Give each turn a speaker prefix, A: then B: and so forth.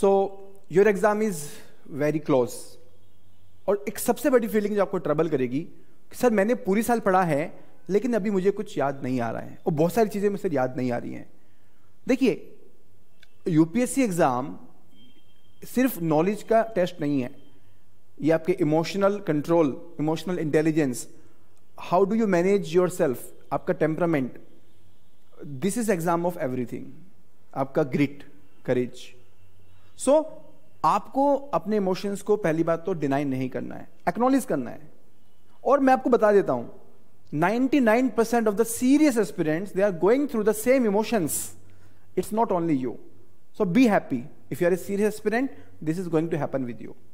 A: so your exam is very close और एक सबसे बड़ी फीलिंग जो आपको ट्रबल करेगी कि सर मैंने पूरी साल पढ़ा है लेकिन अभी मुझे कुछ याद नहीं आ रहा है और बहुत सारी चीज़ें मुझसे याद नहीं आ रही हैं देखिए यूपीएससी एग्ज़ाम सिर्फ नॉलेज का टेस्ट नहीं है ये आपके emotional control emotional intelligence how do you manage yourself आपका temperament this is exam of everything आपका ग्रिट करेज सो so, आपको अपने इमोशंस को पहली बात तो डिनाई नहीं करना है एक्नोलेज करना है और मैं आपको बता देता हूं 99% of the serious aspirant they are going through the same emotions it's not only you so be happy if you are a serious aspirant this is going to happen with you